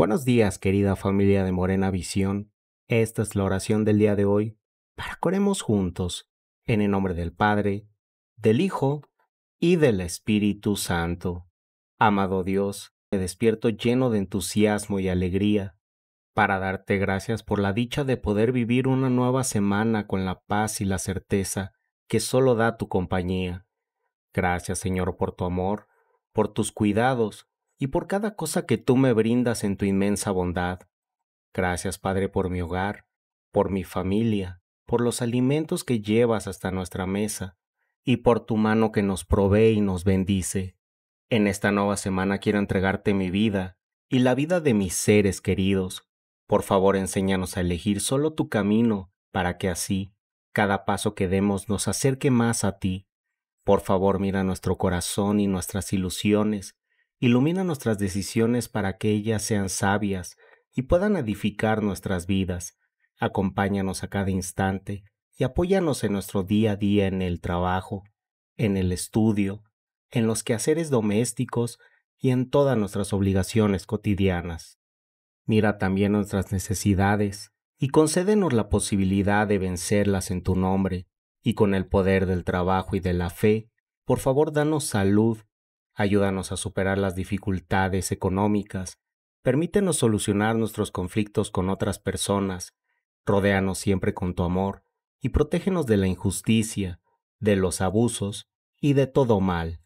Buenos días, querida familia de Morena Visión. Esta es la oración del día de hoy para juntos en el nombre del Padre, del Hijo y del Espíritu Santo. Amado Dios, me despierto lleno de entusiasmo y alegría para darte gracias por la dicha de poder vivir una nueva semana con la paz y la certeza que solo da tu compañía. Gracias, Señor, por tu amor, por tus cuidados y por cada cosa que tú me brindas en tu inmensa bondad. Gracias, Padre, por mi hogar, por mi familia, por los alimentos que llevas hasta nuestra mesa, y por tu mano que nos provee y nos bendice. En esta nueva semana quiero entregarte mi vida y la vida de mis seres queridos. Por favor, enséñanos a elegir solo tu camino, para que así, cada paso que demos nos acerque más a ti. Por favor, mira nuestro corazón y nuestras ilusiones Ilumina nuestras decisiones para que ellas sean sabias y puedan edificar nuestras vidas. Acompáñanos a cada instante y apóyanos en nuestro día a día en el trabajo, en el estudio, en los quehaceres domésticos y en todas nuestras obligaciones cotidianas. Mira también nuestras necesidades y concédenos la posibilidad de vencerlas en tu nombre, y con el poder del trabajo y de la fe, por favor danos salud Ayúdanos a superar las dificultades económicas. Permítenos solucionar nuestros conflictos con otras personas. Rodéanos siempre con tu amor y protégenos de la injusticia, de los abusos y de todo mal.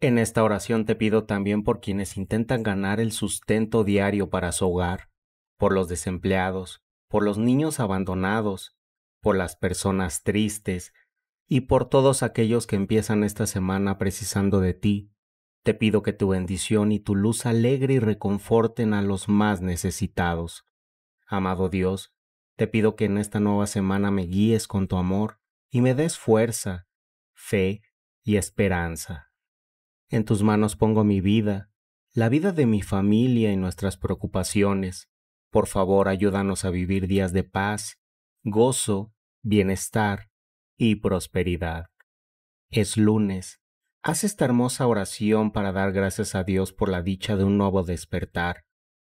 En esta oración te pido también por quienes intentan ganar el sustento diario para su hogar, por los desempleados, por los niños abandonados, por las personas tristes y por todos aquellos que empiezan esta semana precisando de ti te pido que tu bendición y tu luz alegre y reconforten a los más necesitados. Amado Dios, te pido que en esta nueva semana me guíes con tu amor y me des fuerza, fe y esperanza. En tus manos pongo mi vida, la vida de mi familia y nuestras preocupaciones. Por favor, ayúdanos a vivir días de paz, gozo, bienestar y prosperidad. Es lunes Haz esta hermosa oración para dar gracias a Dios por la dicha de un nuevo despertar,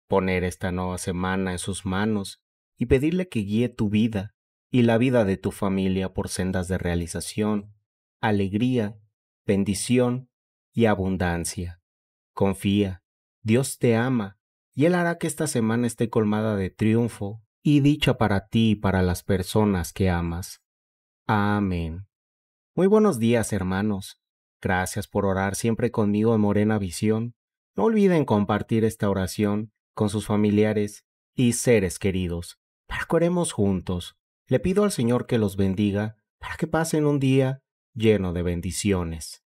poner esta nueva semana en sus manos y pedirle que guíe tu vida y la vida de tu familia por sendas de realización, alegría, bendición y abundancia. Confía, Dios te ama y Él hará que esta semana esté colmada de triunfo y dicha para ti y para las personas que amas. Amén. Muy buenos días, hermanos. Gracias por orar siempre conmigo en Morena Visión. No olviden compartir esta oración con sus familiares y seres queridos para que oremos juntos. Le pido al Señor que los bendiga para que pasen un día lleno de bendiciones.